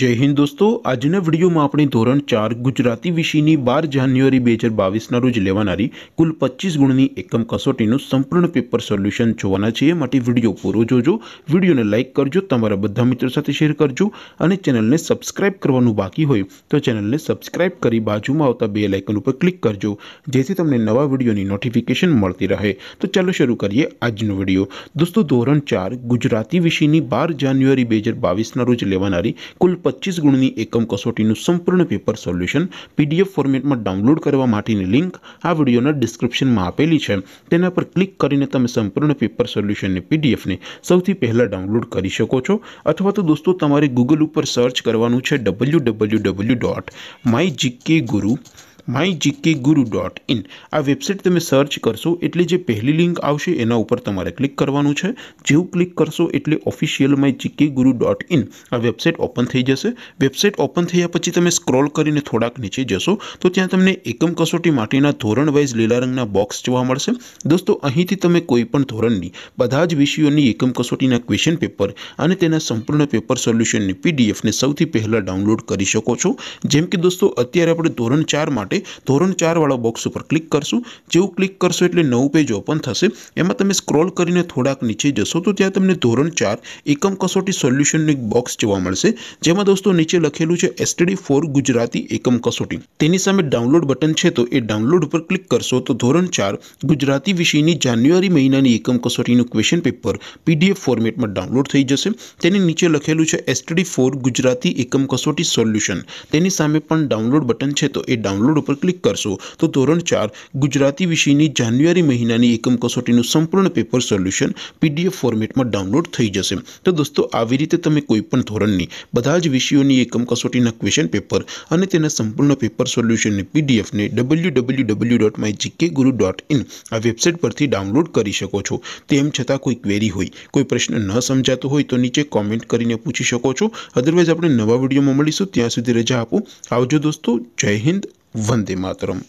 जय हिंद दोस्तों आज ने वीडियो में अपनी ધોરણ 4 ગુજરાતી વિષયની 1 બાર જાન્યુઆરી 2022 ના રોજ લેવાણારી કુલ 25 ગુણની એકમ કસોટીનું સંપૂર્ણ પેપર સોલ્યુશન જોવાનો છે એ માટે વિડિયો પૂરો જોજો વિડિયોને લાઈક કરજો તમારા બધા મિત્રો સાથે શેર કરજો અને ચેનલને સબ્સ્ક્રાઇબ કરવાનું બાકી હોય તો ચેનલને સબ્સ્ક્રાઇબ કરી બાજુમાં આવતા બેલ આઇકન ઉપર ક્લિક કરજો જેથી તમને નવા વિડિયોની નોટિફિકેશન મળતી રહે તો ચાલો શરૂ કરીએ આજનો વિડિયો दोस्तों ધોરણ 4 ગુજરાતી વિષયની 1 જાન્યુઆરી 2022 ના રોજ લેવાણારી કુલ કુલ પચીસ ગુણની એકમ કસોટીનું સંપૂર્ણ પેપર સોલ્યુશન પીડીએફ ફોર્મેટમાં ડાઉનલોડ કરવા માટેની લિંક આ વિડીયોના ડિસ્ક્રિપ્શનમાં આપેલી છે તેના પર ક્લિક કરીને તમે સંપૂર્ણ પેપર સોલ્યુશનની પીડીએફને સૌથી પહેલાં ડાઉનલોડ કરી શકો છો અથવા તો દોસ્તો તમારે ગૂગલ ઉપર સર્ચ કરવાનું છે W W W dot my GK guru mygkguru.in આ વેબસાઈટ તમે સર્ચ કરશો એટલે જે પહેલી લિંક આવશે એના ઉપર તમારે ક્લિક કરવાનું છે જેઉ ક્લિક કરશો એટલે ઓફિશિયલ mygkguru.in આ વેબસાઈટ ઓપન થઈ જશે વેબસાઈટ ઓપન થઈયા પછી તમે સ્ક્રોલ કરીને થોડાક નીચે જશો તો ત્યાં તમને એકમ કસોટી માટિના ધોરણ વાઈઝ લીલા રંગના બોક્સ જોવા મળશે દોસ્તો અહીંથી તમે કોઈ પણ ધોરણની બધા જ વિષયોની એકમ કસોટીના ક્વેશ્ચન પેપર અને તેના સંપૂર્ણ પેપર સોલ્યુશનની પીડીએફ ને સૌથી પહેલા ડાઉનલોડ કરી શકો છો જેમ કે દોસ્તો અત્યારે આપણે ધોરણ 4 માટે ધોરણ ચારવાળા બોક્સ ઉપર ક્લિક કરશું જેવું ક્લિક કરશો એટલે નવું પેજ ઓપન થશે એમાં તમે સ્ક્રોલ કરીને થોડાક નીચે જશો તો ત્યાં તમને ધોરણ ચાર એકમ કસોટી સોલ્યુશનનું એક બોક્સ જોવા મળશે જેમાં દોસ્તો નીચે લખેલું છે એસટીડી ફોર ગુજરાતી એકમ કસોટી તેની સામે ડાઉનલોડ બટન છે તો એ ડાઉનલોડ ઉપર ક્લિક કરશો તો ધોરણ ચાર ગુજરાતી વિષયની જાન્યુઆરી મહિનાની એકમ કસોટીનું ક્વેશ્ચન પેપર પીડીએફ ફોર્મેટમાં ડાઉનલોડ થઈ જશે તેની નીચે લખેલું છે એસટીડી ફોર ગુજરાતી એકમ કસોટી સોલ્યુશન તેની સામે પણ ડાઉનલોડ બટન છે તો એ ડાઉનલોડ પર ક્લિક કરશું તો ધોરણ 4 ગુજરાતી વિષયની જાન્યુઆરી મહિનાની એકમ કસોટીનું સંપૂર્ણ પેપર સોલ્યુશન પીડીએફ ફોર્મેટમાં ડાઉનલોડ થઈ જશે તો દોસ્તો આવી રીતે તમે કોઈ પણ ધોરણની બધા જ વિષયોની એકમ કસોટીના ક્વેશ્ચન પેપર અને તેના સંપૂર્ણ પેપર સોલ્યુશનને પીડીએફ ને www.mygkguru.in આ વેબસાઈટ પરથી ડાઉનલોડ કરી શકો છો તેમ છતાં કોઈ ક્વેરી હોય કોઈ પ્રશ્ન ન સમજાતો હોય તો નીચે કમેન્ટ કરીને પૂછી શકો છો અધરવેઝ આપણે નવા વિડિયોમાં મળીશું ત્યાં સુધી રજા આપું આવજો દોસ્તો જય હિન્દ Vande